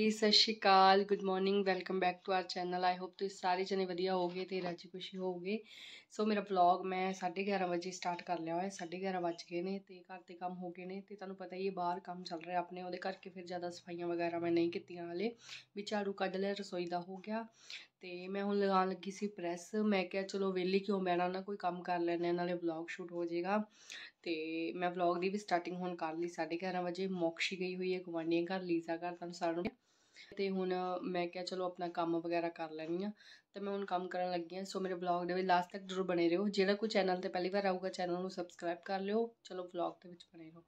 ਜੀ ਸਤਿ ਸ਼੍ਰੀ ਅਕਾਲ good morning welcome back to our channel I hope ਤੁਸੀਂ ਸਾਰੇ ਜਣੇ ਵਧੀਆ ਹੋਗੇ ਤੇ ਰਾਜੀ ਖੁਸ਼ੀ ਹੋਗੇ ਸੋ ਮੇਰਾ ਵਲੌਗ ਮੈਂ 11:30 ਵਜੇ ਸਟਾਰਟ ਕਰ ਲਿਆ ਹੋਇਆ 11:30 ਵੱਜ ਗਏ ਨੇ ਤੇ ਘਰ ਦੇ ਕੰਮ ਹੋ ਗਏ ਨੇ ਤੇ ਤੁਹਾਨੂੰ ਪਤਾ ਹੀ ਹੈ ਬਾਹਰ ਕੰਮ ਚੱਲ ਰਿਹਾ ਆਪਣੇ ਉਹਦੇ ਕਰਕੇ ਫਿਰ ਜ਼ਿਆਦਾ ਸਫਾਈਆਂ ਵਗੈਰਾ ਮੈਂ ਨਹੀਂ ਕੀਤੀਆਂ ਹਲੇ ਵੀ ਝਾੜੂ ਕੱਢ ਲਿਆ ਰਸੋਈ ਦਾ ਹੋ ਗਿਆ ਤੇ ਮੈਂ ਹੁਣ ਲਗਾਉਣ ਲੱਗੀ ਸੀ ਪ੍ਰੈਸ ਮੈਂ ਕਿਹਾ ਚਲੋ ਵੇਲੇ ਕਿਉਂ ਬੈਣਾ ਨਾ ਕੋਈ ਕੰਮ ਕਰ ਲੈਣੇ ਨਾਲੇ ਵਲੌਗ ਸ਼ੂਟ ਹੋ ਜਾਏਗਾ ਤੇ ਮੈਂ ਵਲੌਗ ਦੀ ਵੀ ਸਟਾਰਟਿੰਗ ਹੁਣ ਕਰ ਲਈ 11:30 ਵਜੇ ਮੋਕਸ਼ੀ ਗਈ ਹੋਈ ਹੈ ਗਵਾਂਡੀਆਂ ਘਰ ਲੀਜ਼ਾ ਘਰ ਤੁਹਾਨੂੰ ਸਾਰਿਆਂ ਨੂੰ ਤੇ ਹੁਣ ਮੈਂ ਕਿਹਾ ਚਲੋ ਆਪਣਾ ਕੰਮ ਵਗੈਰਾ ਕਰ ਲੈਣੀ ਆ ਤੇ ਮੈਂ ਹੁਣ ਕੰਮ ਕਰਨ ਲੱਗੀ ਆ ਸੋ ਮੇਰੇ ਵਲੌਗ ਦੇ ਵਿੱਚ ਲਾਸਟ ਤੱਕ ਜ਼ਰੂਰ ਬਣੇ ਰਹੋ ਜਿਹੜਾ ਕੋਈ ਚੈਨਲ ਤੇ ਪਹਿਲੀ ਵਾਰ ਆਊਗਾ ਚੈਨਲ ਨੂੰ ਸਬਸਕ੍ਰਾਈਬ ਕਰ ਲਿਓ ਚਲੋ ਵਲੌਗ ਦੇ ਵਿੱਚ ਬਣੇ ਰਹੋ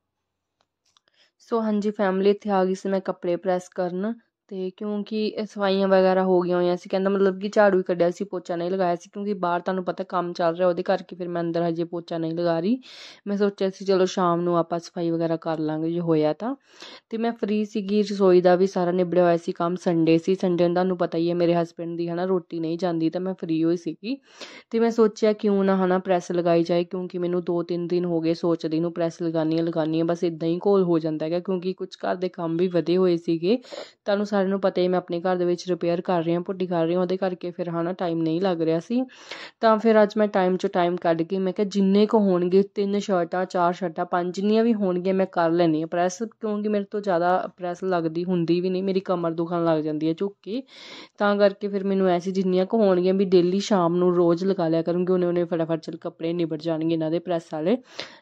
ਸੋ ਹਾਂਜੀ ਫੈਮਿਲੀ ਇੱਥੇ ਆ ਗਈ ਸੀ ਮੈਂ ਕੱਪੜੇ ਪ੍ਰੈਸ ਕਰਨ ਅਤੇ ਕਿਉਂਕਿ ਸਫਾਈਆਂ ਵਗੈਰਾ ਹੋ ਗਈਆਂ ਹੋਈਆਂ ਸੀ ਕਹਿੰਦਾ ਮਤਲਬ ਕਿ ਝਾੜੂ ਹੀ ਕੱਢਿਆ ਸੀ ਪੋਚਾ ਨਹੀਂ ਲਗਾਇਆ ਸੀ ਕਿਉਂਕਿ ਬਾਹਰ ਤੁਹਾਨੂੰ ਪਤਾ ਕੰਮ ਚੱਲ ਰਿਹਾ ਉਹਦੇ ਕਰਕੇ ਫਿਰ ਮੈਂ ਅੰਦਰ ਹਜੇ ਪੋਚਾ ਨਹੀਂ ਲਗਾ ਰਹੀ ਮੈਂ ਸੋਚਿਆ ਸੀ ਚਲੋ ਸ਼ਾਮ ਨੂੰ ਆਪਾਂ ਸਫਾਈ ਵਗੈਰਾ ਕਰ ਲਾਂਗੇ ਜੇ ਹੋਇਆ ਤਾਂ ਅਤੇ ਮੈਂ ਫ੍ਰੀ ਸੀਗੀ ਰਸੋਈ ਦਾ ਵੀ ਸਾਰਾ ਨਿਬੜਿਆ ਹੋਇਆ ਸੀ ਕੰਮ ਸੰਡੇ ਸੀ ਸੰਡੇ ਨੂੰ ਤੁਹਾਨੂੰ ਪਤਾ ਹੀ ਹੈ ਮੇਰੇ ਹਸਬੰਡ ਦੀ ਹੈ ਨਾ ਰੋਟੀ ਨਹੀਂ ਜਾਂਦੀ ਤਾਂ ਮੈਂ ਫ੍ਰੀ ਹੋਈ ਸੀਗੀ ਅਤੇ ਮੈਂ ਸੋਚਿਆ ਕਿਉਂ ਨਾ ਹੈ ਨਾ ਪ੍ਰੈਸ ਲਗਾਈ ਜਾਏ ਕਿਉਂਕਿ ਮੈਨੂੰ ਦੋ ਤਿੰਨ ਦਿਨ ਹੋ ਗਏ ਸੋਚਦੀ ਨੂੰ ਪ੍ਰੈਸ ਲਗਾਉਣੀ ਹੈ ਬਸ ਇਦਾਂ ਹੀ ਘੋਲ ਹੋ ਜਾਂਦਾ ਹੈਗਾ ਕਿਉਂਕਿ ਕੁਝ ਘਰ ਦੇ ਕੰਮ ਵੀ ਵਧੇ ਹੋਏ ਸੀਗੇ ਤੁਹਾਨੂੰ ਸਾਰਿਆਂ ਨੂੰ ਪਤਾ ਹੀ ਮੈਂ ਆਪਣੇ ਘਰ ਦੇ ਵਿੱਚ ਰਿਪੇਅਰ ਕਰ ਰਹੀ ਹਾਂ ਪੁੱਟੀ ਕਰ ਰਹੀ ਹਾਂ ਉਹਦੇ ਕਰਕੇ ਫਿਰ ਹਨਾ ਟਾਈਮ ਨਹੀਂ ਲੱਗ ਰਿਹਾ ਸੀ ਤਾਂ ਫਿਰ ਅੱਜ ਮੈਂ ਟਾਈਮ ਚੋਂ ਟਾਈਮ ਕੱਢ ਕੇ ਮੈਂ ਕਿਹਾ ਜਿੰਨੇ ਕੁ ਹੋਣਗੇ ਤਿੰਨ ਸ਼ਰਟਾਂ ਚਾਰ ਸ਼ਰਟਾਂ ਪੰਜ ਜਿੰਨੀਆਂ ਵੀ ਹੋਣਗੀਆਂ ਮੈਂ ਕਰ ਲੈਣੀ ਆ ਪ੍ਰੈਸ ਕਿਉਂਕਿ ਮੇਰੇ ਤੋਂ ਜ਼ਿਆਦਾ ਪ੍ਰੈਸ ਲੱਗਦੀ ਹੁੰਦੀ ਵੀ ਨਹੀਂ ਮੇਰੀ ਕਮਰ ਦੁਖਣ ਲੱਗ ਜਾਂਦੀ ਹੈ ਝੁੱਕ ਕੇ ਤਾਂ ਕਰਕੇ ਫਿਰ ਮੈਨੂੰ ਐਸੀ ਜਿੰਨੀਆਂ ਕੁ ਹੋਣਗੀਆਂ ਵੀ ਡੇਲੀ ਸ਼ਾਮ ਨੂੰ ਰੋਜ਼ ਲਗਾ ਲਿਆ ਕਰੂੰਗੀ ਉਹਨੇ ਉਹਨੇ ਫਟਾਫਟ ਚਲ ਕੱਪੜੇ ਨਿਬੜ ਜਾਣਗੇ ਇਹਨਾਂ ਦੇ ਪ੍ਰੈਸ ਵਾਲੇ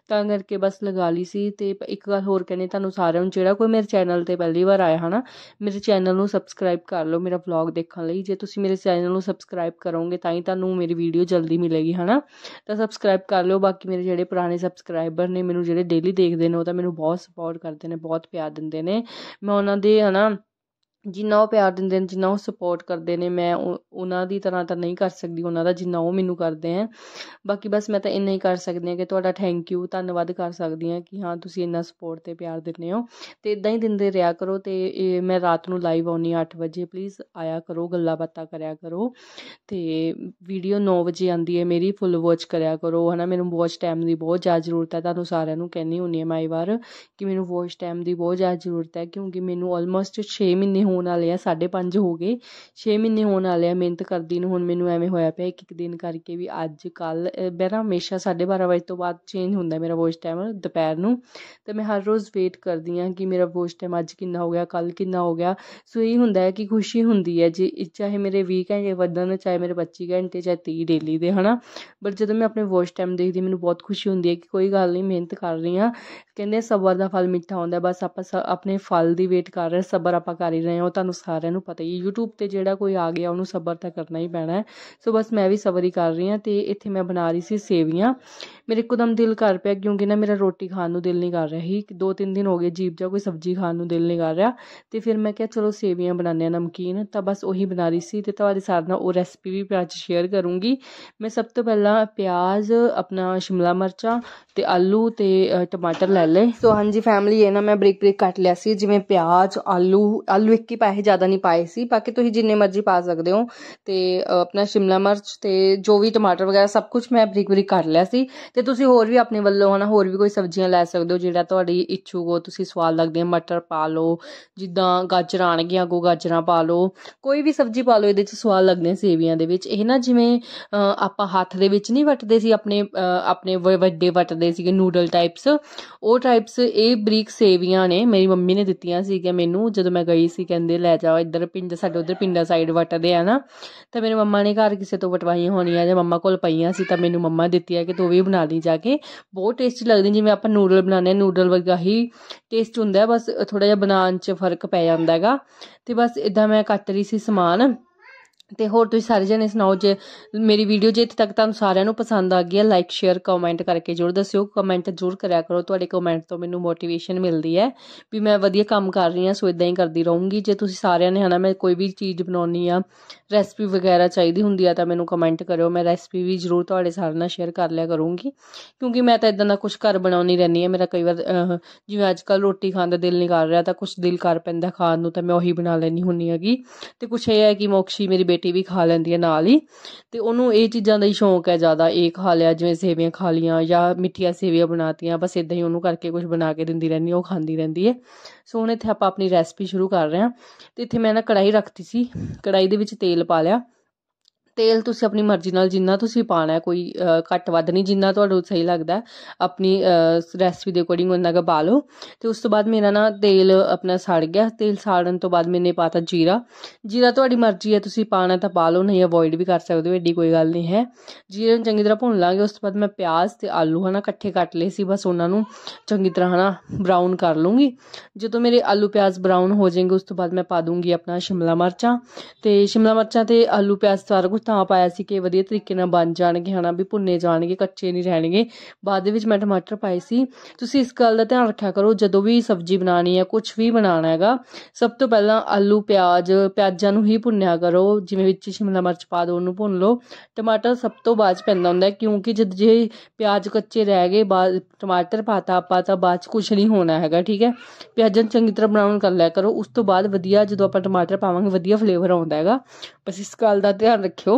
ਤਾਂ ਕਰਕੇ ਬਸ ਲਗਾ ਲਈ ਸੀ ਤੇ ਇੱਕ ਗੱਲ ਹੋਰ ਕਹਿੰਦੇ ਤੁਹਾਨੂੰ ਸਾਰਿਆਂ ਨੂੰ ਜਿਹੜਾ ਕੋਈ ਮੇਰੇ ਚੈਨਲ ਤੇ ਪਹਿਲੀ ਵਾਰ ਆਇਆ ਹਨਾ ਮੇਰੇ ਚੈਨਲ ਚੈਨਲ ਨੂੰ ਸਬਸਕ੍ਰਾਈਬ ਕਰ ਲਓ ਮੇਰਾ ਵਲੌਗ ਦੇਖਣ ਲਈ ਜੇ ਤੁਸੀਂ ਮੇਰੇ ਚੈਨਲ ਨੂੰ ਸਬਸਕ੍ਰਾਈਬ ਕਰੋਗੇ ਤਾਂ ਹੀ ਤੁਹਾਨੂੰ ਮੇਰੀ ਵੀਡੀਓ ਜਲਦੀ ਮਿਲੇਗੀ ਹਨਾ ਤਾਂ ਸਬਸਕ੍ਰਾਈਬ ਕਰ ਲਓ ਬਾਕੀ ਮੇਰੇ ਜਿਹੜੇ ਪੁਰਾਣੇ ਸਬਸਕ੍ਰਾਈਬਰ ਨੇ ਮੈਨੂੰ ਜਿਹੜੇ ਡੇਲੀ ਦੇਖਦੇ ਨੇ ਉਹ ਤਾਂ ਮੈਨੂੰ ਬਹੁਤ ਸਪੋਰਟ ਕਰਦੇ ਨੇ ਬਹੁਤ ਪਿਆਰ ਦਿੰਦੇ ਨੇ ਮੈਂ ਉਹਨਾਂ ਦੇ ਹਨਾ ਜਿੰਨਾ ਉਹ ਪਿਆਰ ਦਿੰਦੇ ਨੇ ਜਿੰਨਾ ਉਹ ਸਪੋਰਟ ਕਰਦੇ ਨੇ ਮੈਂ ਉਹਨਾਂ ਦੀ ਤਰ੍ਹਾਂ ਤਾਂ ਨਹੀਂ ਕਰ ਸਕਦੀ ਉਹਨਾਂ ਦਾ ਜਿੰਨਾ ਉਹ ਮੈਨੂੰ ਕਰਦੇ ਆ ਬਾਕੀ ਬਸ ਮੈਂ ਤਾਂ ਇੰਨਾ ਹੀ ਕਰ ਸਕਦੀ ਹਾਂ ਕਿ ਤੁਹਾਡਾ ਥੈਂਕ ਯੂ ਧੰਨਵਾਦ ਕਰ ਸਕਦੀ ਹਾਂ ਕਿ ਹਾਂ ਤੁਸੀਂ ਇੰਨਾ ਸਪੋਰਟ ਤੇ ਪਿਆਰ ਦਿੰਦੇ ਹੋ ਤੇ ਇਦਾਂ ਹੀ ਦਿੰਦੇ ਰਿਹਾ ਕਰੋ ਤੇ ਮੈਂ ਰਾਤ ਨੂੰ ਲਾਈਵ ਆਉਣੀ 8 ਵਜੇ ਪਲੀਜ਼ ਆਇਆ ਕਰੋ ਗੱਲਾਂ ਬਾਤਾਂ ਕਰਿਆ ਕਰੋ ਤੇ ਵੀਡੀਓ 9 ਵਜੇ ਆਂਦੀ ਹੈ ਮੇਰੀ ਫੁੱਲ ਵਾਚ ਕਰਿਆ ਕਰੋ ਹਨਾ ਮੈਨੂੰ ਵਾਚ ਟਾਈਮ ਦੀ ਬਹੁਤ ਜ਼ਿਆਦਾ ਜ਼ਰੂਰਤ ਹੈ ਤੁਹਾਨੂੰ ਸਾਰਿਆਂ ਨੂੰ ਕਹਿੰਨੀ ਹੁੰਨੀ ਹੈ ਇਹ ਵਾਰ ਕਿ ਮੈਨੂੰ ਵਾਚ ਟਾਈਮ ਦੀ ਬਹੁਤ ਜ਼ਿਆਦਾ ਜ਼ਰੂਰਤ ਹੈ ਕਿਉਂਕਿ ਮੈਨੂੰ ਆਲਮੋਸਟ 6 ਮਹੀਨੇ ਹੋ ਹੋਣ ਵਾਲੇ ਆ 5.5 ਹੋ ਗਏ 6 ਮਹੀਨੇ ਹੋਣ ਵਾਲੇ ਆ ਮਿਹਨਤ ਕਰਦੀ ਨੂੰ ਹੁਣ ਮੈਨੂੰ ਐਵੇਂ ਹੋਇਆ ਪਿਆ ਇੱਕ ਇੱਕ ਦਿਨ ਕਰਕੇ ਵੀ ਅੱਜ ਕੱਲ ਬੈਰਾ ਹਮੇਸ਼ਾ 12:30 ਵਜੇ ਤੋਂ ਬਾਅਦ ਚੇਂਜ ਹੁੰਦਾ ਮੇਰਾ ਵੌਇਸ ਟਾਈਮ ਦੁਪਹਿਰ ਨੂੰ ਤੇ ਮੈਂ ਹਰ ਰੋਜ਼ ਵੇਟ ਕਰਦੀ ਆ ਕਿ ਮੇਰਾ ਵੌਇਸ ਟਾਈਮ ਅੱਜ ਕਿੰਨਾ ਹੋ ਗਿਆ ਕੱਲ ਕਿੰਨਾ ਹੋ ਗਿਆ ਸੋ ਇਹ ਹੁੰਦਾ ਹੈ ਕਿ ਖੁਸ਼ੀ ਹੁੰਦੀ ਹੈ ਜੇ ਚਾਹੇ ਮੇਰੇ 20 ਘੰਟੇ ਵਧਣ ਚਾਹੇ ਮੇਰੇ 25 ਘੰਟੇ ਚਾਹੇ 30 ਡੇਲੀ ਦੇ ਹਨਾ ਪਰ ਜਦੋਂ ਮੈਂ ਆਪਣੇ ਵੌਇਸ ਟਾਈਮ ਦੇਖਦੀ ਮੈਨੂੰ ਬਹੁਤ ਖੁਸ਼ੀ ਹੁੰਦੀ ਹੈ ਕਿ ਕੋਈ ਗੱਲ ਨਹੀਂ ਮਿਹਨਤ ਕਰ ਰਹੀ ਆ ਕਹਿੰਦੇ ਸਬਰ ਦਾ ਫਲ ਮਿੱਠਾ ਹੁੰਦਾ ਬਸ ਆਪਾਂ ਆਪਣੇ ਫਲ ਦੀ ਵੇਟ ਕਰ ਰਹੇ ਸਬਰ ਆਪਾਂ ਕਰ ਹੀ ਰਹੇ ਹਾਂ ਉਹ ਤੁਹਾਨੂੰ ਸਾਰਿਆਂ ਨੂੰ ਪਤਾ ਹੀ YouTube ਤੇ ਜਿਹੜਾ ਕੋਈ ਆ ਗਿਆ ਉਹਨੂੰ ਸਬਰ ਤਾਂ ਕਰਨਾ ਹੀ ਪੈਣਾ ਹੈ ਸੋ ਬਸ ਮੈਂ ਵੀ ਸਬਰ ਹੀ ਕਰ ਰਹੀ ਹਾਂ ਤੇ ਇੱਥੇ ਮੈਂ ਬਣਾ ਰਹੀ ਸੀ ਸੇਵੀਆਂ ਮੇਰੇ ਇੱਕਦਮ ਦਿਲ ਕਰ ਪਿਆ ਕਿਉਂਕਿ ਨਾ ਮੇਰਾ ਰੋਟੀ ਖਾਣ ਨੂੰ ਦਿਲ ਨਹੀਂ ਕਰ ਰਿਹਾ ਸੀ ਦੋ ਤਿੰਨ ਦਿਨ ਹੋ ਗਏ ਜੀਬ ਜਾ ਕੋਈ ਸਬਜ਼ੀ ਖਾਣ ਨੂੰ ਦਿਲ ਨਹੀਂ ਕਰ ਰਿਹਾ ਤੇ ਫਿਰ ਮੈਂ ਕਿਹਾ ਚਲੋ ਸੇਵੀਆਂ ਬਣਾਉਂਦੇ ਆ ਨਮਕੀਨ ਤਾਂ ਬਸ ਉਹੀ ਬਣਾ ਰਹੀ ਸੀ ਤੇ ਤੁਹਾਡੇ ਸਾਥ ਨਾਲ ਉਹ ਰੈਸਪੀ ਵੀ ਅੱਜ ਸ਼ੇਅਰ ਕਰੂੰਗੀ ਮੈਂ ਸਭ ਤੋਂ ਪਹਿਲਾਂ ਪਿਆਜ਼ ਆਪਣਾ ਸ਼ਿਮਲਾ ਮਿਰਚਾਂ ਤੇ ਆਲੂ ਤੇ ਟਮਾਟਰ ਲੈ ਲਏ ਸੋ ਹਾਂਜੀ ਫੈਮਿਲੀ ਇਹ ਨਾ ਮੈਂ ਬ੍ਰੇਕ ਬ੍ਰੇਕ ਕੱਟ ਲਿਆ ਸੀ ਜਿਵੇਂ ਪਿਆਜ਼ ਆਲੂ ਆਲੂ ਇੱਕ ਕਿ ਪੈਸੇ ਜ਼ਿਆਦਾ ਨਹੀਂ ਪਾਏ ਸੀ ਬਾਕੀ ਤੁਸੀਂ ਜਿੰਨੇ ਮਰਜ਼ੀ ਪਾ ਸਕਦੇ ਹੋ ਤੇ ਆਪਣਾ ਸ਼ਿਮਲਾ ਮਿਰਚ ਤੇ ਜੋ ਵੀ ਟਮਾਟਰ ਵਗੈਰਾ ਸਭ ਕੁਝ ਮੈਂ ਬਰੀਕ ਬਰੀਕ ਕਰ ਲਿਆ ਸੀ ਤੇ ਤੁਸੀਂ ਹੋਰ ਵੀ ਆਪਣੇ ਵੱਲੋਂ ਹਨਾ ਹੋਰ ਵੀ ਕੋਈ ਸਬਜ਼ੀਆਂ ਲੈ ਸਕਦੇ ਹੋ ਜਿਹੜਾ ਤੁਹਾਡੀ ਇੱਛੁਕ ਹੋ ਤੁਸੀਂ ਸਵਾਦ ਲੱਗਦੇ ਹੈ ਮਟਰ ਪਾ ਲਓ ਜਿੱਦਾਂ ਗਾਜਰਾਂ ਆਣਗੀਆਂ ਕੋ ਗਾਜਰਾਂ ਪਾ ਲਓ ਕੋਈ ਵੀ ਸਬਜ਼ੀ ਪਾ ਲਓ ਇਹਦੇ ਚ ਸਵਾਦ ਲੱਗਦੇ ਸੇਵੀਆਂ ਦੇ ਵਿੱਚ ਇਹ ਨਾ ਜਿਵੇਂ ਆਪਾਂ ਹੱਥ ਦੇ ਵਿੱਚ ਨਹੀਂ ਵੱਟਦੇ ਸੀ ਆਪਣੇ ਆਪਣੇ ਵੱਡੇ ਵੱਟਦੇ ਸੀਗੇ ਨੂਡਲ ਟਾਈਪਸ ਉਹ ਟਾਈਪਸ ਇਹ ਬਰੀਕ ਸੇਵੀਆਂ ਨੇ ਮੇਰੀ ਮੰਮੀ ਨੇ ਦਿੱਤੀਆਂ ਸੀਗੀਆਂ ਮੈਨੂੰ ਜਦੋਂ ਮੈਂ ਗਈ ਸੀ ਕਹਿੰਦੇ ਲੈ ਜਾਓ ਇੱਧਰ ਪਿੰਡ ਸਾਡੇ ਉਧਰ ਪਿੰਡਾਂ ਸਾਈਡ ਵਟਦੇ ਆ ਨਾ ਤਾਂ ਮੇਰੇ ਮੰਮਾ ਨੇ ਘਰ ਕਿਸੇ ਤੋਂ ਵਟਵਾਈਆਂ ਹੋਣੀਆਂ ਜਾਂ ਮੰਮਾ ਕੋਲ ਪਈਆਂ ਸੀ ਤਾਂ ਮੈਨੂੰ ਮੰਮਾ ਦਿੱਤੀ ਆ ਕਿ ਤੂੰ ਵੀ ਬਣਾ ਲਈ ਜਾ ਕੇ ਬਹੁਤ ਟੇਸਟੀ ਲੱਗਦੀ ਜਿਵੇਂ ਆਪਾਂ ਨੂਡਲ ਬਣਾਉਂਦੇ ਆ ਨੂਡਲ ਵਰਗਾ ਹੀ ਟੇਸਟ ਹੁੰਦਾ ਬਸ ਥੋੜਾ ਜਿਹਾ ਬਣਾਉਣ 'ਚ ਫਰਕ ਪੈ ਜਾਂਦਾ ਹੈਗਾ ਤੇ ਬਸ ਇਦਾਂ ਮੈਂ ਕੱਟ ਰਹੀ ਸੀ ਸਮਾਨ ਤੇ ਹੋਰ ਤੁਸੀਂ ਸਾਰੇ ਜਣੇ ਸੁਣਾਓ ਜੇ ਮੇਰੀ ਵੀਡੀਓ ਜੇ ਇੱਥੇ ਤੱਕ ਤੁਹਾਨੂੰ ਸਾਰਿਆਂ ਨੂੰ ਪਸੰਦ ਆ ਗਈ ਹੈ ਲਾਈਕ ਸ਼ੇਅਰ ਕਮੈਂਟ ਕਰਕੇ ਜਰੂਰ ਦੱਸਿਓ ਕਮੈਂਟ ਜਰੂਰ ਕਰਿਆ ਕਰੋ ਤੁਹਾਡੇ ਕਮੈਂਟ ਤੋਂ ਮੈਨੂੰ ਮੋਟੀਵੇਸ਼ਨ ਮਿਲਦੀ ਹੈ ਵੀ ਮੈਂ ਵਧੀਆ ਕੰਮ ਕਰ ਰਹੀ ਹਾਂ ਸੋ ਇਦਾਂ ਹੀ ਕਰਦੀ ਰਹੂੰਗੀ ਜੇ ਤੁਸੀਂ ਸਾਰਿਆਂ ਨੇ ਹਨਾ ਮੈਂ ਕੋਈ ਵੀ ਚੀਜ਼ ਬਣਾਉਣੀ ਆ ਰੈਸਪੀ ਵਗੈਰਾ ਚਾਹੀਦੀ ਹੁੰਦੀ ਆ ਤਾਂ ਮੈਨੂੰ ਕਮੈਂਟ ਕਰਿਓ ਮੈਂ ਰੈਸਪੀ ਵੀ ਜਰੂਰ ਤੁਹਾਡੇ ਸਾਰਿਆਂ ਨਾਲ ਸ਼ੇਅਰ ਕਰ ਲਿਆ ਕਰੂੰਗੀ ਕਿਉਂਕਿ ਮੈਂ ਤਾਂ ਇਦਾਂ ਦਾ ਕੁਝ ਘਰ ਬਣਾਉਣੀ ਰਹਿਣੀ ਆ ਮੇਰਾ ਕਈ ਵਾਰ ਜਿਵੇਂ ਅੱਜ ਕੱਲ ਰੋਟੀ ਖਾਣ ਦਾ ਦਿਲ ਨਹੀਂ ਕਰ ਰਿਹਾ ਤਾਂ ਕੁਝ ਦਿਲ ਕਰ ਪੈਂਦਾ ਖਾਣ ਨੂੰ ਤਾਂ ਮੈਂ ਉਹੀ ਬਣਾ ਲੈਣੀ ਹੁੰਨੀ ਹੈਗੀ ਤੇ ਕੁਝ ਇਹ ਹੈ ਕਿ ਮੋਕਸ਼ੀ ਮੇਰੀ ਬੇਟੀ ਵੀ ਖਾ ਲੈਂਦੀ ਹੈ ਨਾਲ ਹੀ ਤੇ ਉਹਨੂੰ ਇਹ ਚੀਜ਼ਾਂ ਦਾ ਹੀ ਸ਼ੌਂਕ ਹੈ ਜ਼ਿਆਦਾ ਇਹ ਖਾ ਲਿਆ ਜਿਵੇਂ ਸੇਵੀਆਂ ਖਾ ਲੀਆਂ ਜਾਂ ਮਿੱਠੀਆਂ ਸੇਵੀਆਂ ਬਣਾਤੀਆਂ ਬਸ ਇਦਾਂ ਹੀ ਉਹਨੂੰ ਕਰਕੇ ਕੁਝ ਬਣਾ ਕੇ ਦਿੰਦੀ ਰਹਿੰਦੀ ਉਹ ਖਾਂਦੀ ਰਹਿੰਦੀ ਹੈ ਸੋ ਹੁਣ ਇੱਥੇ ਆਪਾਂ ਆਪਣੀ ਰੈਸਪੀ ਸ਼ੁਰੂ ਕਰ ਰਹੇ ਹਾਂ ਤੇ ਇੱਥੇ ਮੈਂ ਨਾ ਕੜਾਈ ਰੱਖਤੀ ਸੀ ਕੜਾਈ ਦੇ ਵਿੱਚ ਤੇਲ ਪਾ ਲਿਆ ਤੇਲ ਤੁਸੀਂ ਆਪਣੀ ਮਰਜ਼ੀ ਨਾਲ ਜਿੰਨਾ ਤੁਸੀਂ ਪਾਣਾ ਕੋਈ ਘੱਟ ਵੱਧ ਨਹੀਂ ਜਿੰਨਾ ਤੁਹਾਨੂੰ ਸਹੀ ਲੱਗਦਾ ਆਪਣੀ ਰੈਸਪੀ ਦੇ ਅਕੋਰਡਿੰਗ ਉਹਨਾਂ ਦਾ ਪਾ ਲਓ ਤੇ ਉਸ ਤੋਂ ਬਾਅਦ ਮੇਰਾ ਨਾ ਤੇਲ ਆਪਣਾ ਸੜ ਗਿਆ ਤੇਲ ਸਾੜਨ ਤੋਂ ਬਾਅਦ ਮੈਨੇ ਪਾਤਾ ਜੀਰਾ ਜੀਰਾ ਤੁਹਾਡੀ ਮਰਜ਼ੀ ਹੈ ਤੁਸੀਂ ਪਾਣਾ ਤਾਂ ਪਾ ਲਓ ਨਹੀਂ ਅਵੋਇਡ ਵੀ ਕਰ ਸਕਦੇ ਹੋ ਐਡੀ ਕੋਈ ਗੱਲ ਨਹੀਂ ਹੈ ਜੀਰੇ ਨੂੰ ਚੰਗੀ ਤਰ੍ਹਾਂ ਭੁੰਨ ਲਾਂਗੇ ਉਸ ਤੋਂ ਬਾਅਦ ਮੈਂ ਪਿਆਜ਼ ਤੇ ਆਲੂ ਹਨਾ ਇਕੱਠੇ ਕੱਟ ਲਏ ਸੀ ਬਸ ਉਹਨਾਂ ਨੂੰ ਚੰਗੀ ਤਰ੍ਹਾਂ ਹਨਾ ਬਰਾਊਨ ਕਰ ਲੂੰਗੀ ਜਦੋਂ ਮੇਰੇ ਆਲੂ ਪਿਆਜ਼ ਬਰਾਊਨ ਹੋ ਜਾਣਗੇ ਉਸ ਤੋਂ ਬਾਅਦ ਮੈਂ ਪਾ ਦੂੰਗੀ ਆਪਣਾ ਸ਼ਿਮਲਾ ਮਿਰਚਾਂ ਤੇ ਸ਼ਿਮਲਾ ਮਿਰਚਾਂ ਤੇ ਆਲੂ ਪਿਆਜ਼ ਸਾਰਾ ਕੁਝ ਤਾਂ ਪਾਇਆ ਸੀ ਕਿ ਵਧੀਆ ਤਰੀਕੇ ਨਾਲ ਬਣ ਜਾਣਗੇ ਹਨਾ ਵੀ ਭੁੰਨੇ ਜਾਣਗੇ ਕੱਚੇ ਨਹੀਂ ਰਹਿਣਗੇ ਬਾਅਦ ਦੇ ਵਿੱਚ ਮੈਂ ਟਮਾਟਰ ਪਾਏ ਸੀ ਤੁਸੀਂ ਇਸ ਗੱਲ ਦਾ ਧਿਆਨ ਰੱਖਿਆ ਕਰੋ ਜਦੋਂ ਵੀ ਸਬਜ਼ੀ ਬਣਾਣੀ ਹੈ ਕੁਝ ਵੀ ਬਣਾਣਾ ਹੈਗਾ ਸਭ ਤੋਂ ਪਹਿਲਾਂ ਆਲੂ ਪਿਆਜ਼ ਪਿਆਜ਼ਾਂ ਨੂੰ ਹੀ ਭੁੰਨਿਆ ਕਰੋ ਜਿਵੇਂ ਵਿੱਚ ਸ਼ਿਮਲਾ ਮਿਰਚ ਪਾ ਦਿਓ ਉਹਨੂੰ ਭੁੰਨ ਲਓ ਟਮਾਟਰ ਸਭ ਤੋਂ ਬਾਅਦ ਪੈਂਦਾ ਹੁੰਦਾ ਕਿਉਂਕਿ ਜਦ ਜੇ ਪਿਆਜ਼ ਕੱਚੇ ਰਹਿ ਗਏ ਬਾਅਦ ਟਮਾਟਰ ਪਾਤਾ ਆਪਾਂ ਤਾਂ ਬਾਅਦ ਚ ਕੁਝ ਨਹੀਂ ਹੋਣਾ ਹੈਗਾ ਠੀਕ ਹੈ ਪਿਆਜ਼ਾਂ ਚੰਗੀ ਤਰ੍ਹਾਂ ਬਰਾਊਨ ਕਰ ਲਿਆ ਕਰੋ ਉਸ ਤੋਂ ਬਾਅਦ ਵਧੀਆ ਜਦੋਂ ਆਪਾਂ ਟਮਾਟਰ ਪਾਵਾਂਗੇ ਵਧੀਆ ਫਲੇਵਰ ਆਉਂਦਾ ਹੈਗਾ ਬਸ ਇਸ ਗੱਲ ਦਾ ਧਿਆਨ ਰੱਖਿਓ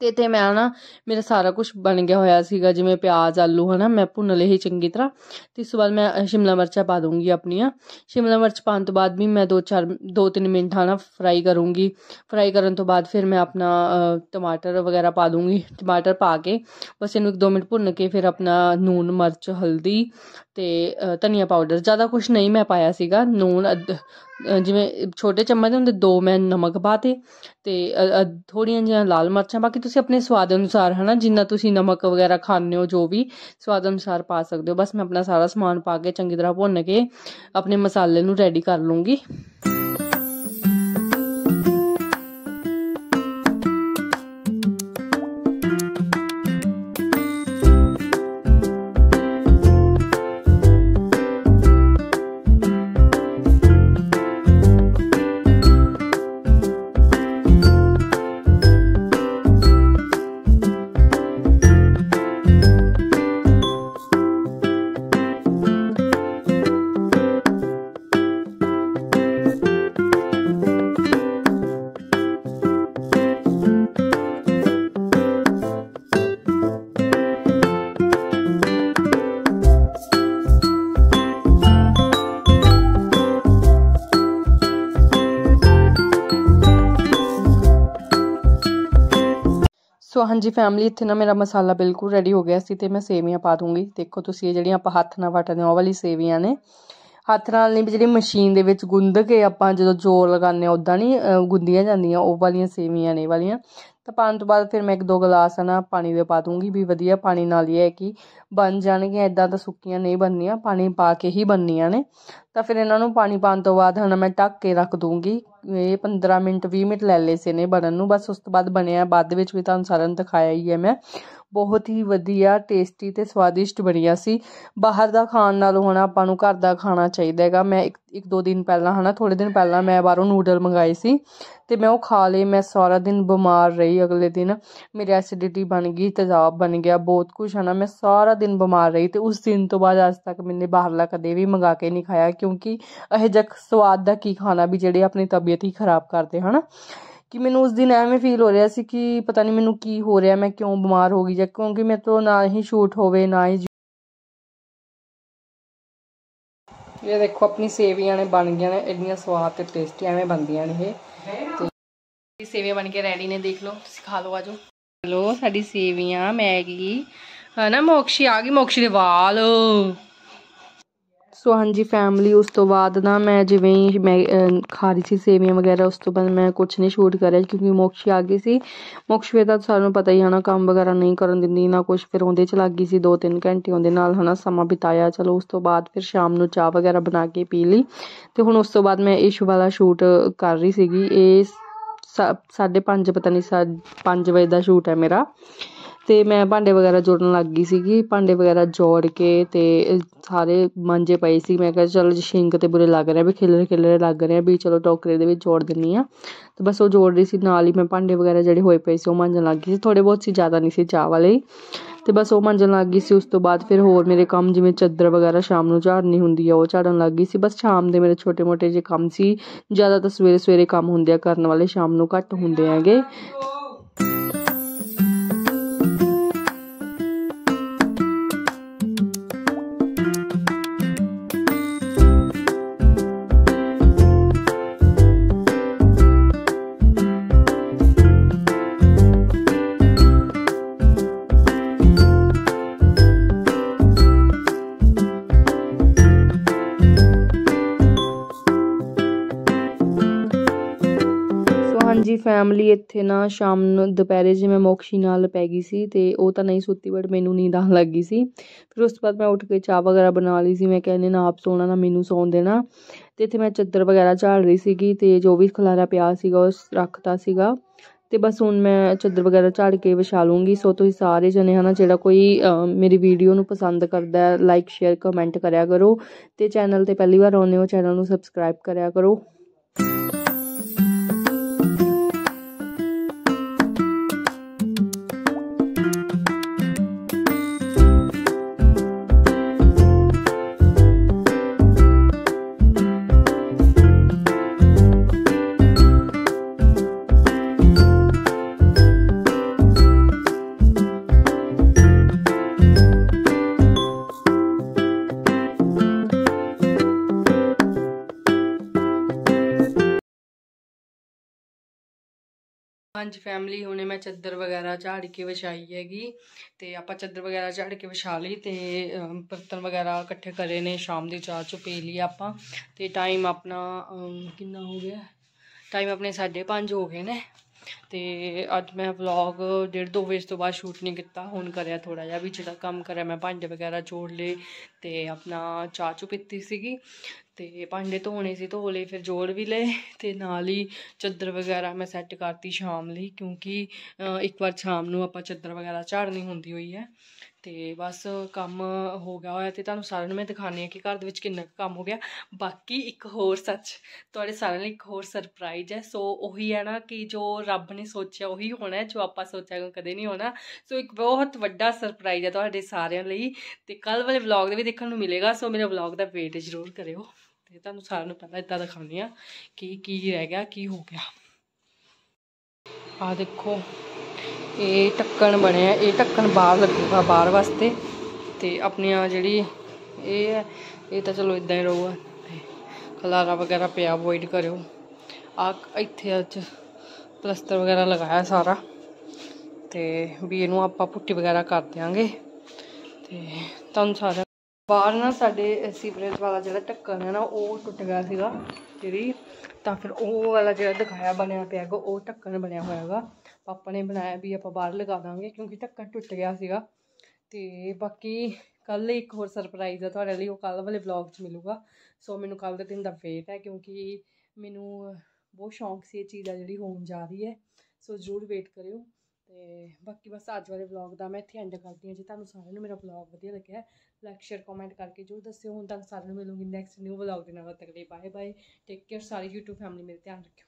ਤੇ ਤੇ ਮੈਂ ਨਾ ਮੇਰਾ ਸਾਰਾ ਕੁਝ ਬਣ ਗਿਆ ਹੋਇਆ ਸੀਗਾ ਜਿਵੇਂ ਪਿਆਜ਼ ਆਲੂ ਹਨਾ ਮੈਂ ਭੁੰਨ ਲਏ ਹੀ ਚੰਗੀ ਤਰ੍ਹਾਂ ਤੇ ਇਸ ਤੋਂ ਬਾਅਦ ਮੈਂ ਸ਼ਿਮਲਾ ਮਿਰਚਾਂ ਪਾ ਦੂੰਗੀ ਆਪਣੀਆਂ ਸ਼ਿਮਲਾ ਮਿਰਚ ਪਾਉਣ ਤੋਂ ਬਾਅਦ ਵੀ ਮੈਂ 2-4 2-3 ਮਿੰਟ ਹਨਾ ਫਰਾਈ ਕਰੂੰਗੀ ਫਰਾਈ ਕਰਨ ਤੋਂ ਬਾਅਦ ਫਿਰ ਮੈਂ ਆਪਣਾ ਟਮਾਟਰ ਵਗੈਰਾ ਪਾ ਦੂੰਗੀ ਟਮਾਟਰ ਪਾ ਕੇ ਬਸ ਇਹਨੂੰ ਇੱਕ 2 ਮਿੰਟ ਭੁੰਨ ਕੇ ਫਿਰ ਆਪਣਾ ਨੂਨ ਮਿਰਚ ਹਲਦੀ ਤੇ ਧਨੀਆ ਪਾਊਡਰ ਜ਼ਿਆਦਾ ਕੁਝ ਨਹੀਂ ਮੈਂ ਪਾਇਆ ਸੀਗਾ ਨੂਨ ਜਿਵੇਂ ਛੋਟੇ ਚਮਚ ਦੇ ਹੁੰਦੇ ਦੋ ਮੈਂ ਨਮਕ ਪਾਤੇ ਤੇ ਥੋੜੀਆਂ ਜਿਹੀਆਂ ਲਾਲ ਮਿਰਚਾਂ ਬਾਕੀ ਤੁਸੀਂ ਆਪਣੇ ਸਵਾਦ ਅਨੁਸਾਰ ਹਨਾ ਜਿੰਨਾ ਤੁਸੀਂ ਨਮਕ ਵਗੈਰਾ ਖਾਣੇ ਹੋ ਜੋ ਵੀ ਸਵਾਦ ਅਨੁਸਾਰ ਪਾ ਸਕਦੇ ਹੋ ਬਸ ਮੈਂ ਆਪਣਾ ਸਾਰਾ ਸਮਾਨ ਪਾ ਕੇ ਚੰਗੀ ਤਰ੍ਹਾਂ ਭੁੰਨ ਕੇ ਆਪਣੇ ਮਸਾਲੇ ਨੂੰ ਰੈਡੀ ਕਰ ਲੂੰਗੀ ਸੋ ਹਾਂਜੀ ਫੈਮਿਲੀ ਇੱਥੇ ਨਾ ਮੇਰਾ ਮਸਾਲਾ ਬਿਲਕੁਲ ਰੈਡੀ ਹੋ ਗਿਆ ਸੀ ਤੇ ਮੈਂ ਸੇਵੀਆਂ ਪਾ ਦੂੰਗੀ ਦੇਖੋ ਤੁਸੀਂ ਇਹ ਜਿਹੜੀਆਂ ਆਪਾਂ ਹੱਥ ਨਾਲ ਵਟਦੇ ਹਾਂ ਉਹ ਵਾਲੀ ਸੇਵੀਆਂ ਨੇ ਹੱਥ ਨਾਲ ਨਹੀਂ ਜਿਹੜੀ ਮਸ਼ੀਨ ਦੇ ਵਿੱਚ ਗੁੰਦ ਕੇ ਆਪਾਂ ਜਦੋਂ ਜ਼ੋਰ ਲਗਾਉਂਦੇ ਆ ਉਦਾਂ ਨਹੀਂ ਗੁੰਦੀਆਂ ਜਾਂਦੀਆਂ ਉਹ ਵਾਲੀਆਂ ਸੇਵੀਆਂ ਨੇ ਵਾਲੀਆਂ ਤਾਂ ਪਾਣ ਤੋਂ ਬਾਅਦ ਫਿਰ ਮੈਂ ਇੱਕ ਦੋ ਗਲਾਸ ਨਾ ਪਾਣੀ ਦੇ ਪਾ ਦੂੰਗੀ ਵੀ ਵਧੀਆ ਪਾਣੀ ਨਾਲ ਹੀ ਹੈ ਕਿ ਬਣ ਜਾਣਗੀਆਂ ਇਦਾਂ ਤਾਂ ਸੁੱਕੀਆਂ ਨਹੀਂ ਬਣਨੀਆਂ ਪਾਣੀ ਪਾ ਕੇ ਹੀ ਬਣਨੀਆਂ ਨੇ ਤਾਂ ਫਿਰ ਇਹਨਾਂ ਨੂੰ ਪਾਣੀ ਪਾਣ ਤੋਂ ਬਾਅਦ ਹੁਣ ਮੈਂ ਢੱਕ ਕੇ ਰੱਖ ਦੂੰਗੀ ਇਹ 15 ਮਿੰਟ 20 ਮਿੰਟ ਲੈ ਲਏ ਸੀ ਨੇ ਬਣਨ ਨੂੰ ਬਸ ਉਸ ਤੋਂ ਬਾਅਦ ਬਣਿਆ ਬਾਅਦ ਵਿੱਚ ਵੀ ਤੁਹਾਨੂੰ ਸਾਰਿਆਂ ਨੂੰ ਦਿਖਾਇਆ ਹੀ ਹੈ ਮੈਂ ਬਹੁਤ ਹੀ ਵਧੀਆ ਟੇਸਟੀ ਤੇ ਸਵਾਦਿਸ਼ਟ ਬਣਿਆ ਸੀ ਬਾਹਰ ਦਾ ਖਾਣ ਨਾਲੋਂ ਹੁਣ ਆਪਾਂ ਨੂੰ ਘਰ ਦਾ ਖਾਣਾ ਚਾਹੀਦਾ ਹੈਗਾ ਮੈਂ ਇੱਕ ਇੱਕ ਦੋ ਦਿਨ ਪਹਿਲਾਂ ਹਨਾ ਥੋੜੇ ਦਿਨ ਪਹਿਲਾਂ ਮੈਂ ਬਾਹਰੋਂ ਨੂਡਲ ਮੰਗਾਏ ਸੀ ਤੇ ਮੈਂ ਉਹ ਖਾ ਲਏ ਮੈਂ ਸਾਰਾ ਦਿਨ ਬਿਮਾਰ ਰਹੀ ਅਗਲੇ ਦਿਨ ਮੇਰੀ ਐਸਿਡਿਟੀ ਬਣ ਗਈ ਤੇਜ਼ਾਬ ਬਣ ਗਿਆ ਬਹੁਤ ਕੁਝ ਹਨਾ ਮੈਂ ਸਾਰਾ ਦਿਨ ਬਿਮਾਰ ਰਹੀ ਤੇ ਉਸ ਦਿਨ ਤੋਂ ਬਾਅਦ ਅੱਜ ਤੱਕ ਮੈਨੇ ਬਾਹਰਲਾ ਕਦੇ ਵੀ ਮੰਗਾ ਕੇ ਨਹੀਂ ਖਾਇਆ ਕਿਉਂਕਿ ਇਹ ਜੱਕ ਸਵਾਦ ਦਾ ਕੀ ਖਾਣਾ ਵੀ ਜਿਹੜੇ ਆਪਣੀ ਤਬੀਅਤ ਹੀ ਖਰਾਬ ਕਰਦੇ ਹਨਾ ਕਿ ਮੈਨੂੰ ਉਸ ਦਿਨ ਐਵੇਂ ਫੀਲ ਹੋ ਰਿਹਾ ਸੀ ਕਿ ਪਤਾ ਨਹੀਂ ਮੈਨੂੰ ਕੀ ਹੋ ਰਿਹਾ ਮੈਂ ਕਿਉਂ ਬਿਮਾਰ ਹੋ ਗਈ ਜਾਂ ਕਿਉਂਕਿ ਮੇਰੇ ਤੋਂ ਨਾ ਹੀ ਸ਼ੂਟ ਹੋਵੇ ਨਾ ਹੀ ਇਹ ਦੇਖੋ ਆਪਣੀ ਸੇਵੀਆਂ ਨੇ ਬਣ ਗਈਆਂ ਨੇ ਇੰਨੀਆਂ ਸਵਾਦ ਤੇ ਟੇਸਟੀ ਐਵੇਂ ਬਣਦੀਆਂ ਨੇ ਇਹ ਤੇ ਸੇਵੀਆਂ ਬਣ ਕੇ ਰੈਡੀ ਨੇ ਦੇਖ ਲਓ ਤੁਸੀਂ ਖਾ ਲਓ ਆਜੋ ਲੋ ਸਾਡੀ ਸੇਵੀਆਂ ਮੈਗੀ ਹਨਾ ਮੋਕਸ਼ੀ ਆ ਗਈ ਮੋਕਸ਼ੀ ਦੇ ਵਾਲ ਸੋ ਹਾਂਜੀ ਫੈਮਿਲੀ ਉਸ ਤੋਂ ਬਾਅਦ ਨਾ ਮੈਂ ਜਿਵੇਂ ਮੈਂ ਖਾ ਰਹੀ ਸੀ ਸੇਵੀਆਂ ਵਗੈਰਾ ਉਸ ਤੋਂ ਬਾਅਦ ਮੈਂ ਕੁਝ ਨਹੀਂ ਸ਼ੂਟ ਕਰਿਆ ਕਿਉਂਕਿ ਮੋਕਸ਼ੀ ਆ ਗਈ ਸੀ ਮੋਕਸ਼ੀ ਦਾ ਸਾਨੂੰ ਪਤਾ ਹੀ ਨਾ ਕੰਮ ਵਗੈਰਾ ਨਹੀਂ ਕਰਨ ਦਿੰਦੀ ਨਾ ਕੁਝ ਫਿਰ ਉਹਦੇ ਚ ਲੱਗ ਗਈ ਸੀ 2-3 ਘੰਟੇ ਉਹਦੇ ਨਾਲ ਹਨਾ ਸਮਾਂ ਬਿਤਾਇਆ ਚਲੋ ਉਸ ਤੋਂ ਬਾਅਦ ਫਿਰ ਸ਼ਾਮ ਨੂੰ ਚਾਹ ਵਗੈਰਾ ਬਣਾ ਕੇ ਪੀ ਲਈ ਤੇ ਹੁਣ ਉਸ ਤੋਂ ਬਾਅਦ ਮੈਂ ਇਸ਼ੂ ਵਾਲਾ ਸ਼ੂਟ ਕਰ ਰਹੀ ਸੀਗੀ ਇਹ 5:30 ਪਤਾ ਨਹੀਂ 5 ਵਜੇ ਦਾ ਸ਼ੂਟ ਹੈ ਮੇਰਾ ਤੇ ਮੈਂ ਭਾਂਡੇ ਵਗੈਰਾ ਜੋੜਨ ਲੱਗ ਗਈ ਸੀਗੀ ਭਾਂਡੇ ਵਗੈਰਾ ਜੋੜ ਕੇ ਤੇ ਸਾਰੇ ਮਾਂਜੇ ਪਏ ਸੀ ਮੈਂ ਕਿਹਾ ਚਲੋ ਜੇ ਸ਼ਿੰਕ 'ਤੇ ਬੁਰੇ ਲੱਗ ਰਹੇ ਵੀ ਖਿਲਰੇ ਖਿਲਰੇ ਲੱਗ ਰਹੇ ਵੀ ਚਲੋ ਟੋਕਰੇ ਦੇ ਵਿੱਚ ਜੋੜ ਦਿੰਦੀ ਆ ਤੇ ਬਸ ਉਹ ਜੋੜ ਰਹੀ ਸੀ ਨਾਲ ਹੀ ਮੈਂ ਭਾਂਡੇ ਵਗੈਰਾ ਜਿਹੜੇ ਹੋਏ ਪਏ ਸੀ ਉਹ ਮਾਂਜਣ ਲੱਗ ਗਈ ਸੀ ਥੋੜੇ ਬਹੁਤ ਸੀ ਜ਼ਿਆਦਾ ਨਹੀਂ ਸੀ ਚਾਹ ਵਾਲੇ ਤੇ ਬਸ ਉਹ ਮਾਂਜਣ ਲੱਗ ਗਈ ਸੀ ਉਸ ਤੋਂ ਬਾਅਦ ਫਿਰ ਹੋਰ ਮੇਰੇ ਕੰਮ ਜਿਵੇਂ ਚਾਦਰ ਵਗੈਰਾ ਸ਼ਾਮ ਨੂੰ ਝਾੜਨੀ ਹੁੰਦੀ ਆ ਉਹ ਝਾੜਨ ਲੱਗ ਗਈ ਸੀ ਬਸ ਸ਼ਾਮ ਦੇ ਮੇਰੇ ਛੋਟੇ-ਮੋਟੇ ਜੇ ਕੰਮ ਸੀ ਜ਼ਿਆਦਾ ਤਾਂ ਸਵੇਰੇ-ਸਵੇਰੇ ਕੰਮ ਹੁੰਦੇ ਆ ਕਰਨ ਵਾਲੇ ਸ਼ਾਮ ਨੂੰ ਘੱਟ ਹੁੰਦੇ ਹੈਗੇ ਫੈਮਿਲੀ ਇੱਥੇ ਨਾ ਸ਼ਾਮ ਨੂੰ ਦੁਪਹਿਰੇ ਜਿਵੇਂ ਮੋਕਸ਼ੀ ਨਾਲ ਪੈ ਗਈ ਸੀ ਤੇ ਉਹ ਤਾਂ ਨਹੀਂ ਸੁੱਤੀ ਬਟ ਮੈਨੂੰ ਨੀਂਦ ਆਉਣ ਲੱਗ ਗਈ ਸੀ ਫਿਰ ਉਸ ਤੋਂ ਬਾਅਦ ਮੈਂ ਉੱਠ ਕੇ ਚਾਹ ਵਗੈਰਾ ਬਣਾ ਲਈ ਸੀ ਮੈਂ ਕਹਿੰਦੇ ਨਾ ਆਪ ਸੋਣਾ ਨਾ ਮੈਨੂੰ ਸੌਣ ਦੇਣਾ ਤੇ ਇੱਥੇ ਮੈਂ ਚੱਦਰ ਵਗੈਰਾ ਝਾੜ ਰਹੀ ਸੀਗੀ ਤੇ ਜੋ ਵੀ ਖਲਾਰਾ ਪਿਆ ਸੀਗਾ ਉਸ ਰੱਖਤਾ ਸੀਗਾ ਤੇ ਬਸ ਹੁਣ ਮੈਂ ਚੱਦਰ ਵਗੈਰਾ ਝਾੜ ਕੇ ਵਿਛਾ ਲੂੰਗੀ ਸੋ ਤੁਸੀਂ ਸਾਰੇ ਜਣੇ ਹਨਾ ਜਿਹੜਾ ਕੋਈ ਮੇਰੀ ਵੀਡੀਓ ਨੂੰ ਪਸੰਦ ਕਰਦਾ ਹੈ ਲਾਈਕ ਸ਼ੇਅਰ ਕਮੈਂਟ ਕਰਿਆ ਕਰੋ ਤੇ ਚੈਨਲ ਤੇ ਪਹਿਲੀ ਵਾਰ ਆਉਂਦੇ ਹੋ ਚੈਨਲ ਨੂੰ ਸਬਸਕ੍ਰਾਈਬ ਕਰਿਆ ਕਰੋ ਹਾਂਜੀ ਫੈਮਲੀ ਹੁਣੇ ਮੈਂ ਚੱਦਰ ਵਗੈਰਾ ਝਾੜ ਕੇ ਵਿਛਾਈ ਹੈਗੀ ਤੇ ਆਪਾਂ ਚੱਦਰ ਵਗੈਰਾ ਝਾੜ ਕੇ ਵਿਛਾ ਲਈ ਤੇ ਬਰਤਨ ਵਗੈਰਾ ਇਕੱਠੇ ਕਰੇ ਨੇ ਸ਼ਾਮ ਦੀ ਚਾਹ ਚ ਪੀ ਲਈ ਆਪਾਂ ਤੇ ਟਾਈਮ ਆਪਣਾ ਕਿੰਨਾ ਹੋ ਗਿਆ ਟਾਈਮ ਆਪਣੇ 5:30 ਹੋ ਗਏ ਨੇ ਤੇ ਅੱਜ ਮੈਂ ਵਲੌਗ ਡੇਢ ਦੋ ਵਜੇ ਤੋਂ ਬਾਅਦ ਸ਼ੂਟ ਨਹੀਂ ਕੀਤਾ ਹੁਣ ਕਰਿਆ ਥੋੜਾ ਜਿਹਾ ਵੀ ਜਿਹੜਾ ਕੰਮ ਕਰਿਆ ਮੈਂ ਭਾਂਡੇ ਵਗੈਰਾ ਜੋੜ ਲਏ ਤੇ ਆਪਣਾ ਚਾਹ ਚੁ ਪੀਤੀ ਸੀਗੀ ਤੇ ਭਾਂਡੇ ਧੋਣੇ ਸੀ ਧੋ ਲਏ ਫਿਰ ਜੋੜ ਵੀ ਲਏ ਤੇ ਨਾਲ ਹੀ ਚੱਦਰ ਵਗੈਰਾ ਮੈਂ ਸੈੱਟ ਕਰਤੀ ਸ਼ਾਮ ਲਈ ਕਿਉਂਕਿ ਇੱਕ ਵਾਰ ਸ਼ਾਮ ਨੂੰ ਆਪਾਂ ਚੱਦਰ ਵਗੈਰਾ ਝਾੜਨੀ ਹੁੰਦੀ ਹੋਈ ਹੈ ਤੇ ਬਸ ਕੰਮ ਹੋ ਗਿਆ ਹੋਇਆ ਤੇ ਤੁਹਾਨੂੰ ਸਾਰਿਆਂ ਨੂੰ ਮੈਂ ਦਿਖਾਣੀ ਹੈ ਕਿ ਘਰ ਦੇ ਵਿੱਚ ਕਿੰਨਾ ਕੰਮ ਹੋ ਗਿਆ ਬਾਕੀ ਇੱਕ ਹੋਰ ਸੱਚ ਤੁਹਾਡੇ ਸਾਰਿਆਂ ਲਈ ਇੱਕ ਹੋਰ ਸਰਪ੍ਰਾਈਜ਼ ਹੈ ਸੋ ਉਹੀ ਹੈ ਨਾ ਕਿ ਜੋ ਰੱਬ ਨੇ ਸੋਚਿਆ ਉਹੀ ਹੋਣਾ ਜੋ ਆਪਾਂ ਸੋਚਿਆ ਕਦੇ ਨਹੀਂ ਹੋਣਾ ਸੋ ਇੱਕ ਬਹੁਤ ਵੱਡਾ ਸਰਪ੍ਰਾਈਜ਼ ਹੈ ਤੁਹਾਡੇ ਸਾਰਿਆਂ ਲਈ ਤੇ ਕੱਲ ਵਾਲੇ ਵਲੌਗ ਦੇ ਵੀ ਦੇਖਣ ਨੂੰ ਮਿਲੇਗਾ ਸੋ ਮੇਰੇ ਵਲੌਗ ਦਾ ਵੇਟ ਜ਼ਰੂਰ ਕਰਿਓ ਤੇ ਤੁਹਾਨੂੰ ਸਾਰਿਆਂ ਨੂੰ ਪਹਿਲਾਂ ਇਦਾਂ ਦਿਖਾਉਣੀ ਆ ਕਿ ਕੀ ਰਹਿ ਗਿਆ ਕੀ ਹੋ ਗਿਆ ਆ ਦੇਖੋ ਇਹ ਢੱਕਣ ਬਣਿਆ ਇਹ ਢੱਕਣ ਬਾਹਰ ਲੱਗੂਗਾ ਬਾਹਰ ਵਾਸਤੇ ਤੇ ਆਪਣੀਆਂ ਜਿਹੜੀ ਇਹ ਹੈ ਇਹ ਤਾਂ ਚਲੋ ਇਦਾਂ ਹੀ ਰਹੂਗਾ ਖਲਾਰਾ ਵਗੈਰਾ ਪਿਆ ਅਵੋਇਡ ਕਰਿਓ ਆ ਇੱਥੇ ਅੱਜ ਪਲਸਤਰ ਵਗੈਰਾ ਲਗਾਇਆ ਸਾਰਾ ਤੇ ਵੀ ਇਹਨੂੰ ਆਪਾਂ ਪੁੱਟੀ ਵਗੈਰਾ ਕਰ ਦਿਆਂਗੇ ਤੇ ਤੁਹਾਨੂੰ ਸਾਰਾ ਬਾਹਰ ਨਾ ਸਾਡੇ ਸੀਵਰੇਜ ਵਾਲਾ ਜਿਹੜਾ ਟੱਕਣ ਹੈ ਨਾ ਉਹ ਟੁੱਟ ਗਿਆ ਸੀਗਾ ਜਿਹੜੀ ਤਾਂ ਫਿਰ ਉਹ ਵਾਲਾ ਜਿਹੜਾ ਦਿਖਾਇਆ ਬਣਿਆ ਪਿਆਗਾ ਉਹ ਟੱਕਣ ਬਣਿਆ ਹੋਇਆਗਾ ਪਾਪਾ ਨੇ ਬਣਾਇਆ ਵੀ ਆਪਾਂ ਬਾਹਰ ਲਗਾ ਦਾਂਗੇ ਕਿਉਂਕਿ ਧੱਕਾ ਟੁੱਟ ਗਿਆ ਸੀਗਾ ਤੇ ਬਾਕੀ ਕੱਲ ਇੱਕ ਹੋਰ ਸਰਪ੍ਰਾਈਜ਼ ਆ ਤੁਹਾਡੇ ਲਈ ਉਹ ਕੱਲ ਵਾਲੇ ਵਲੌਗ 'ਚ ਮਿਲੂਗਾ ਸੋ ਮੈਨੂੰ ਕੱਲ ਦੇ ਦਿਨ ਦਾ ਵੇਟ ਹੈ ਕਿਉਂਕਿ ਮੈਨੂੰ ਬਹੁਤ ਸ਼ੌਂਕ ਸੀ ਇਹ ਚੀਜ਼ ਆ ਜਿਹੜੀ ਹੋਣ ਜਾ ਰਹੀ ਹੈ ਸੋ ਜ਼ਰੂਰ ਵੇਟ ਕਰਿਓ ਤੇ ਬਾਕੀ ਬਸ ਅੱਜ ਵਾਲੇ ਵਲੌਗ ਦਾ ਮੈਂ ਇੱਥੇ ਐਂਡ ਕਰਦੀ ਹਾਂ ਜੇ ਤੁਹਾਨੂੰ ਸਾਰਿਆਂ ਨੂੰ ਮੇਰਾ ਵਲੌਗ ਵਧੀਆ ਲੱਗਿਆ ਲਾਈਕ ਸ਼ੇਅਰ ਕਮੈਂਟ ਕਰਕੇ ਜਰੂਰ ਦੱਸਿਓ ਹੁਣ ਤੱਕ ਸਾਰਿਆਂ ਨੂੰ ਮਿਲੂੰਗੀ ਨੈਕਸਟ ਨਿਊ ਵਲੌਗ ਦੇ ਨਾਲ ਤੱਕ ਲਈ ਬਾਏ ਬਾਏ ਟੇਕ ਕੇਅਰ ਸਾਰੀ YouTube ਫੈਮਿਲੀ ਮੇਰੇ ਧਿਆਨ ਰੱਖਿਓ